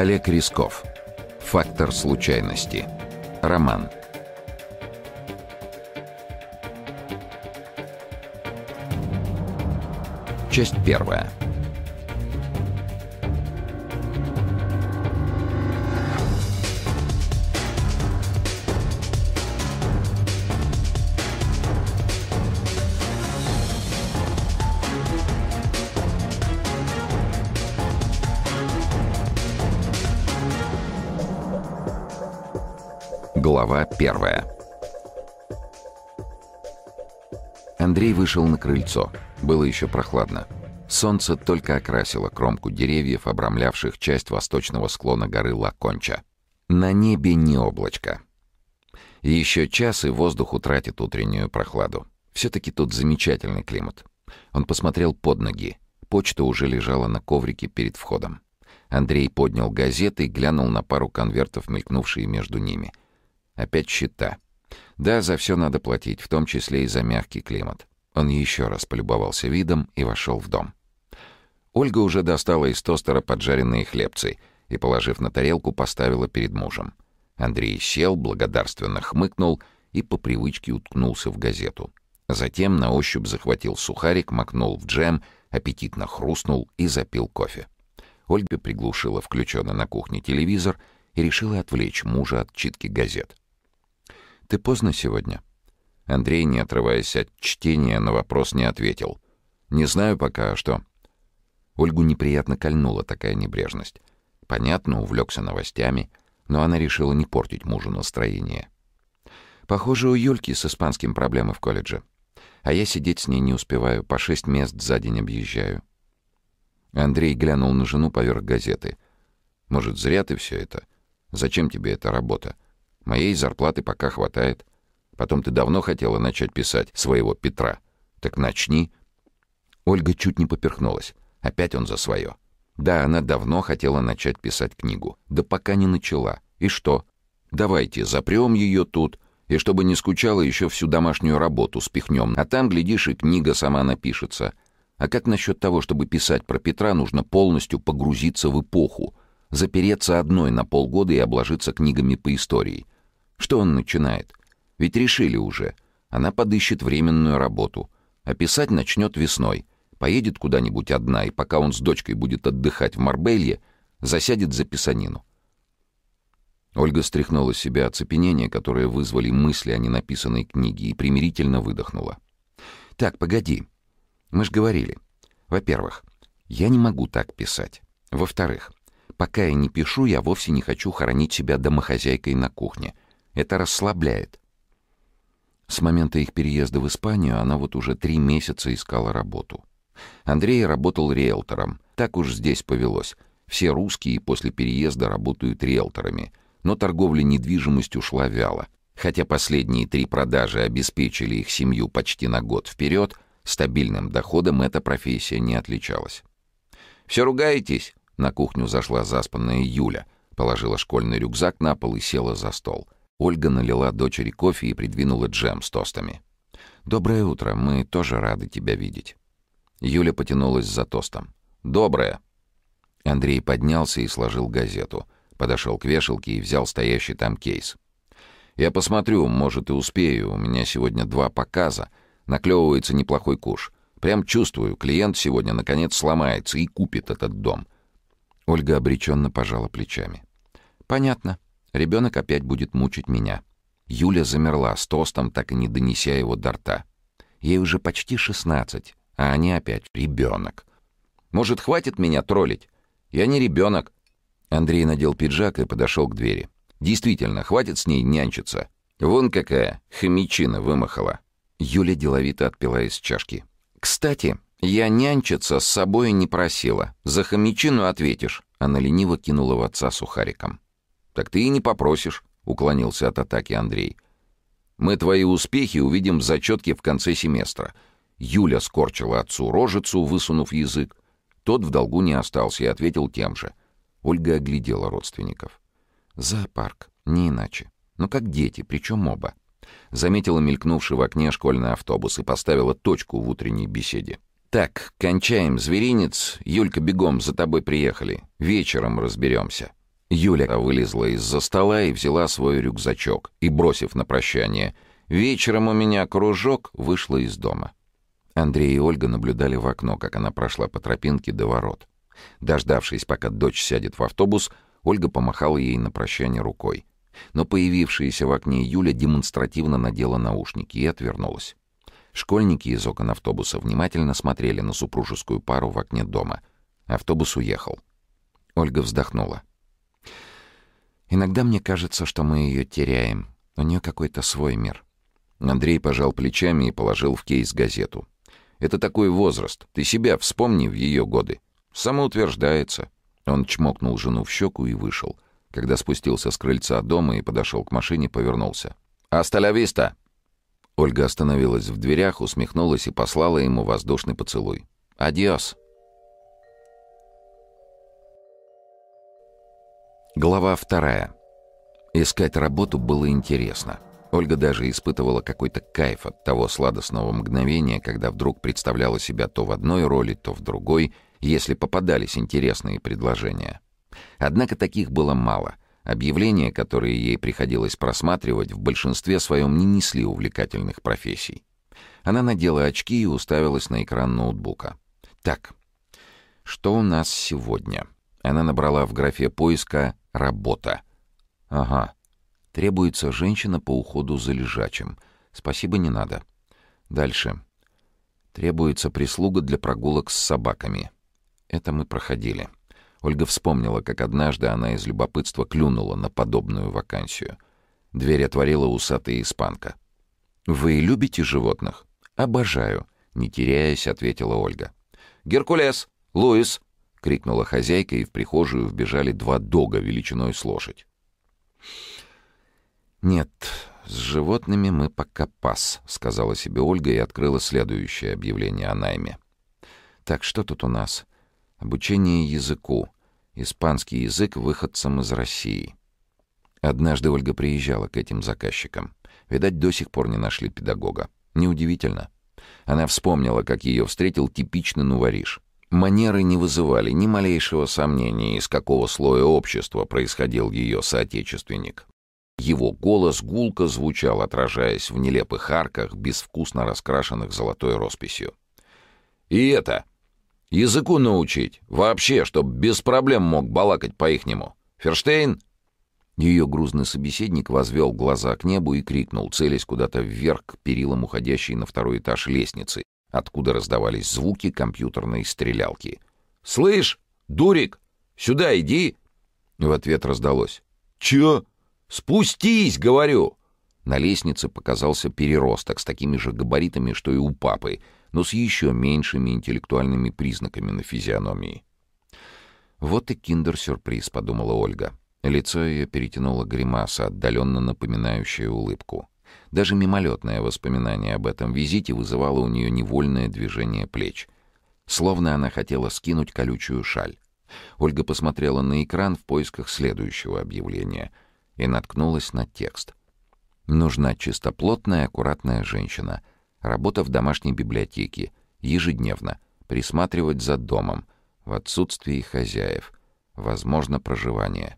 Олег Рисков. Фактор случайности. Роман. Часть первая. Глава 1. Андрей вышел на крыльцо. Было еще прохладно. Солнце только окрасило кромку деревьев, обрамлявших часть восточного склона горы Лаконча. На небе не облачко. Еще час, и воздух утратит утреннюю прохладу. Все-таки тут замечательный климат. Он посмотрел под ноги. Почта уже лежала на коврике перед входом. Андрей поднял газеты и глянул на пару конвертов, мелькнувшие между ними — Опять счета. Да, за все надо платить, в том числе и за мягкий климат. Он еще раз полюбовался видом и вошел в дом. Ольга уже достала из тостера поджаренные хлебцы и, положив на тарелку, поставила перед мужем. Андрей сел, благодарственно хмыкнул и по привычке уткнулся в газету. Затем на ощупь захватил сухарик, макнул в джем, аппетитно хрустнул и запил кофе. Ольга приглушила включенный на кухне телевизор и решила отвлечь мужа от читки газет. Ты поздно сегодня?» Андрей, не отрываясь от чтения, на вопрос не ответил. «Не знаю пока, а что?» Ольгу неприятно кольнула такая небрежность. Понятно, увлекся новостями, но она решила не портить мужу настроение. «Похоже, у Юльки с испанским проблемы в колледже. А я сидеть с ней не успеваю, по шесть мест за день объезжаю». Андрей глянул на жену поверх газеты. «Может, зря ты все это? Зачем тебе эта работа?» Моей зарплаты пока хватает. Потом ты давно хотела начать писать своего Петра. Так начни». Ольга чуть не поперхнулась. Опять он за свое. Да, она давно хотела начать писать книгу. Да пока не начала. И что? Давайте запрем ее тут, и чтобы не скучала, еще всю домашнюю работу спихнем. А там, глядишь, и книга сама напишется. А как насчет того, чтобы писать про Петра, нужно полностью погрузиться в эпоху, запереться одной на полгода и обложиться книгами по истории. Что он начинает? Ведь решили уже. Она подыщет временную работу. А писать начнет весной. Поедет куда-нибудь одна, и пока он с дочкой будет отдыхать в Марбелье, засядет за писанину. Ольга стряхнула с себя оцепенение, которое вызвали мысли о ненаписанной книге, и примирительно выдохнула. «Так, погоди. Мы же говорили. Во-первых, я не могу так писать. Во-вторых, пока я не пишу, я вовсе не хочу хоронить себя домохозяйкой на кухне — это расслабляет. С момента их переезда в Испанию она вот уже три месяца искала работу. Андрей работал риэлтором. Так уж здесь повелось. Все русские после переезда работают риэлторами. Но торговля недвижимостью шла вяло. Хотя последние три продажи обеспечили их семью почти на год вперед, стабильным доходом эта профессия не отличалась. «Все ругаетесь?» — на кухню зашла заспанная Юля, положила школьный рюкзак на пол и села за стол — Ольга налила дочери кофе и придвинула джем с тостами. «Доброе утро, мы тоже рады тебя видеть». Юля потянулась за тостом. «Доброе». Андрей поднялся и сложил газету. Подошел к вешалке и взял стоящий там кейс. «Я посмотрю, может, и успею. У меня сегодня два показа. Наклевывается неплохой куш. Прям чувствую, клиент сегодня наконец сломается и купит этот дом». Ольга обреченно пожала плечами. «Понятно. Ребенок опять будет мучить меня. Юля замерла с тостом, так и не донеся его до рта. Ей уже почти шестнадцать, а они опять ребенок. Может, хватит меня троллить? Я не ребенок. Андрей надел пиджак и подошел к двери. Действительно, хватит с ней нянчиться. Вон какая хомячина вымахала. Юля деловито отпила из чашки. Кстати, я нянчиться с собой не просила. За хомячину ответишь. Она лениво кинула в отца сухариком. «Так ты и не попросишь», — уклонился от атаки Андрей. «Мы твои успехи увидим в зачетке в конце семестра». Юля скорчила отцу рожицу, высунув язык. Тот в долгу не остался и ответил тем же. Ольга оглядела родственников. «Зоопарк, не иначе. Но ну как дети, причем оба». Заметила мелькнувший в окне школьный автобус и поставила точку в утренней беседе. «Так, кончаем, зверинец. Юлька, бегом, за тобой приехали. Вечером разберемся». Юля вылезла из-за стола и взяла свой рюкзачок, и, бросив на прощание, «Вечером у меня кружок», вышла из дома. Андрей и Ольга наблюдали в окно, как она прошла по тропинке до ворот. Дождавшись, пока дочь сядет в автобус, Ольга помахала ей на прощание рукой. Но появившаяся в окне Юля демонстративно надела наушники и отвернулась. Школьники из окон автобуса внимательно смотрели на супружескую пару в окне дома. Автобус уехал. Ольга вздохнула. Иногда мне кажется, что мы ее теряем. У нее какой-то свой мир. Андрей пожал плечами и положил в кейс газету. «Это такой возраст. Ты себя вспомни в ее годы. Самоутверждается». Он чмокнул жену в щеку и вышел. Когда спустился с крыльца дома и подошел к машине, повернулся. «Асталявиста!» Ольга остановилась в дверях, усмехнулась и послала ему воздушный поцелуй. «Адиос!» Глава вторая. Искать работу было интересно. Ольга даже испытывала какой-то кайф от того сладостного мгновения, когда вдруг представляла себя то в одной роли, то в другой, если попадались интересные предложения. Однако таких было мало. Объявления, которые ей приходилось просматривать, в большинстве своем не несли увлекательных профессий. Она надела очки и уставилась на экран ноутбука. «Так, что у нас сегодня?» Она набрала в графе поиска Работа. Ага. Требуется женщина по уходу за лежачим. Спасибо, не надо. Дальше. Требуется прислуга для прогулок с собаками. Это мы проходили. Ольга вспомнила, как однажды она из любопытства клюнула на подобную вакансию. Дверь отворила усатая испанка. «Вы любите животных?» «Обожаю», — не теряясь, ответила Ольга. «Геркулес! Луис!» — крикнула хозяйка, и в прихожую вбежали два дога величиной с лошадь. «Нет, с животными мы пока пас», — сказала себе Ольга и открыла следующее объявление о найме. «Так, что тут у нас? Обучение языку. Испанский язык выходцам из России». Однажды Ольга приезжала к этим заказчикам. Видать, до сих пор не нашли педагога. Неудивительно. Она вспомнила, как ее встретил типичный нувариш. Манеры не вызывали ни малейшего сомнения, из какого слоя общества происходил ее соотечественник. Его голос гулко звучал, отражаясь в нелепых арках, безвкусно раскрашенных золотой росписью. «И это! Языку научить! Вообще, чтоб без проблем мог балакать по-ихнему! Ферштейн!» Ее грузный собеседник возвел глаза к небу и крикнул, целясь куда-то вверх к перилам уходящей на второй этаж лестницы, откуда раздавались звуки компьютерной стрелялки. «Слышь, дурик, сюда иди!» В ответ раздалось. «Чё? Спустись, говорю!» На лестнице показался переросток с такими же габаритами, что и у папы, но с еще меньшими интеллектуальными признаками на физиономии. «Вот и киндер-сюрприз», — подумала Ольга. Лицо ее перетянуло гримаса, отдаленно напоминающая улыбку. Даже мимолетное воспоминание об этом визите вызывало у нее невольное движение плеч. Словно она хотела скинуть колючую шаль. Ольга посмотрела на экран в поисках следующего объявления и наткнулась на текст. «Нужна чистоплотная, аккуратная женщина. Работа в домашней библиотеке. Ежедневно. Присматривать за домом. В отсутствии хозяев. Возможно, проживание».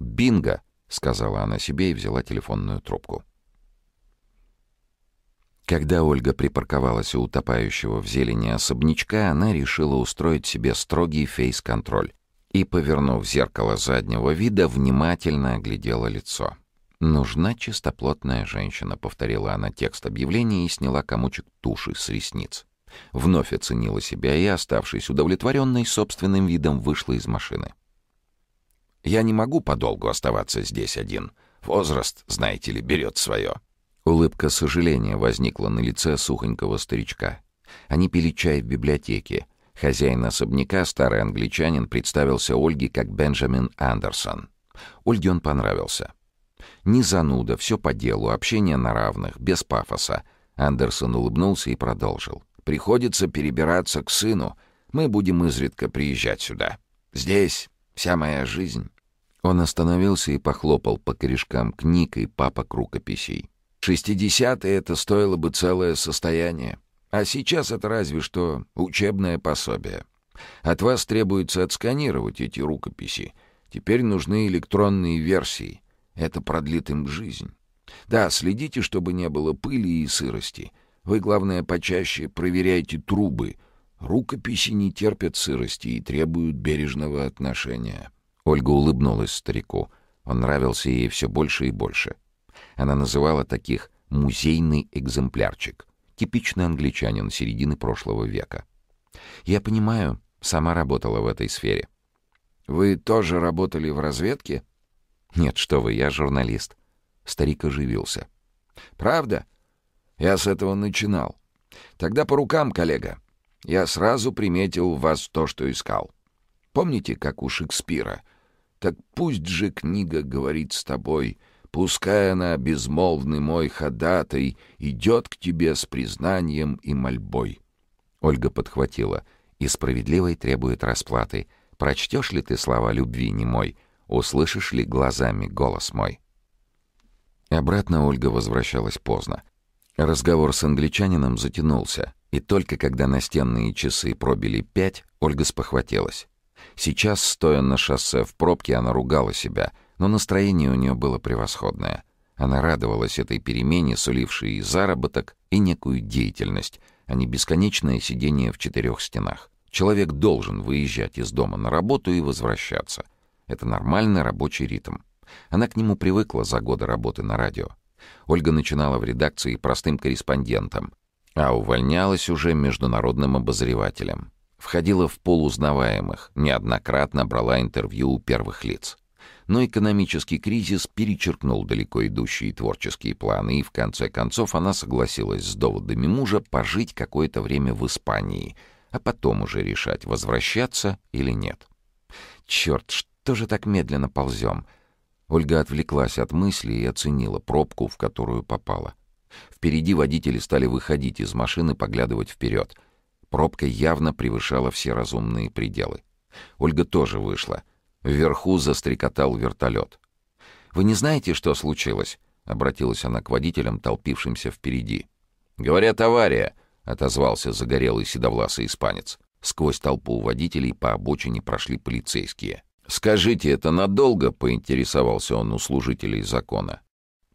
«Бинго!» — сказала она себе и взяла телефонную трубку. Когда Ольга припарковалась у утопающего в зелени особнячка, она решила устроить себе строгий фейс-контроль и, повернув зеркало заднего вида, внимательно оглядела лицо. «Нужна чистоплотная женщина», — повторила она текст объявления и сняла комочек туши с ресниц. Вновь оценила себя и, оставшись удовлетворенной собственным видом, вышла из машины. «Я не могу подолгу оставаться здесь один. Возраст, знаете ли, берет свое», Улыбка сожаления возникла на лице сухонького старичка. Они пили чай в библиотеке. Хозяин особняка, старый англичанин, представился Ольге как Бенджамин Андерсон. Ольге он понравился. Не зануда, все по делу, общение на равных, без пафоса. Андерсон улыбнулся и продолжил. «Приходится перебираться к сыну. Мы будем изредка приезжать сюда. Здесь вся моя жизнь». Он остановился и похлопал по корешкам книг и папок рукописей шестидесятые это стоило бы целое состояние. А сейчас это разве что учебное пособие. От вас требуется отсканировать эти рукописи. Теперь нужны электронные версии. Это продлит им жизнь. Да, следите, чтобы не было пыли и сырости. Вы, главное, почаще проверяйте трубы. Рукописи не терпят сырости и требуют бережного отношения». Ольга улыбнулась старику. Он нравился ей все больше и больше. Она называла таких «музейный экземплярчик». Типичный англичанин середины прошлого века. «Я понимаю, сама работала в этой сфере». «Вы тоже работали в разведке?» «Нет, что вы, я журналист». Старик оживился. «Правда? Я с этого начинал. Тогда по рукам, коллега. Я сразу приметил в вас то, что искал. Помните, как у Шекспира? Так пусть же книга говорит с тобой, Пускай она, безмолвный мой ходатай, идет к тебе с признанием и мольбой». Ольга подхватила. «И справедливой требует расплаты. Прочтешь ли ты слова любви не мой? Услышишь ли глазами голос мой?» Обратно Ольга возвращалась поздно. Разговор с англичанином затянулся, и только когда настенные часы пробили пять, Ольга спохватилась. Сейчас, стоя на шоссе в пробке, она ругала себя — но настроение у нее было превосходное. Она радовалась этой перемене, сулившей и заработок, и некую деятельность, а не бесконечное сидение в четырех стенах. Человек должен выезжать из дома на работу и возвращаться. Это нормальный рабочий ритм. Она к нему привыкла за годы работы на радио. Ольга начинала в редакции простым корреспондентом, а увольнялась уже международным обозревателем. Входила в полузнаваемых, неоднократно брала интервью у первых лиц. Но экономический кризис перечеркнул далеко идущие творческие планы, и в конце концов она согласилась с доводами мужа пожить какое-то время в Испании, а потом уже решать, возвращаться или нет. «Черт, что же так медленно ползем?» Ольга отвлеклась от мысли и оценила пробку, в которую попала. Впереди водители стали выходить из машины, поглядывать вперед. Пробка явно превышала все разумные пределы. Ольга тоже вышла — Вверху застрекотал вертолет. «Вы не знаете, что случилось?» — обратилась она к водителям, толпившимся впереди. «Говорят, авария!» — отозвался загорелый седовласый испанец. Сквозь толпу водителей по обочине прошли полицейские. «Скажите, это надолго?» — поинтересовался он у служителей закона.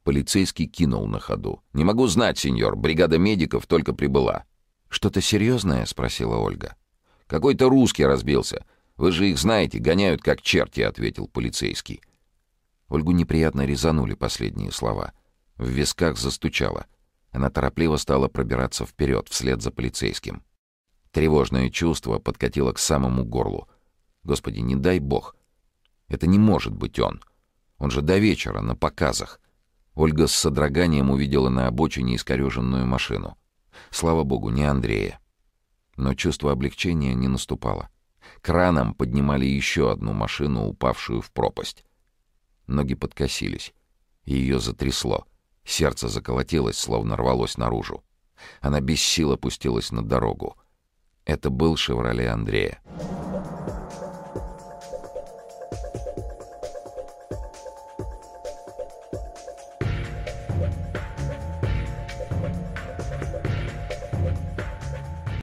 Полицейский кинул на ходу. «Не могу знать, сеньор, бригада медиков только прибыла». «Что-то серьезное?» — спросила Ольга. «Какой-то русский разбился. Вы же их знаете, гоняют как черти», — ответил полицейский. Ольгу неприятно резанули последние слова. В висках застучало. Она торопливо стала пробираться вперед, вслед за полицейским. Тревожное чувство подкатило к самому горлу. «Господи, не дай бог! Это не может быть он! Он же до вечера на показах!» Ольга с содроганием увидела на обочине искореженную машину. Слава богу, не Андрея. Но чувство облегчения не наступало. Краном поднимали еще одну машину, упавшую в пропасть. Ноги подкосились. Ее затрясло. Сердце заколотилось, словно рвалось наружу. Она без сил опустилась на дорогу. Это был «Шевроле Андрея».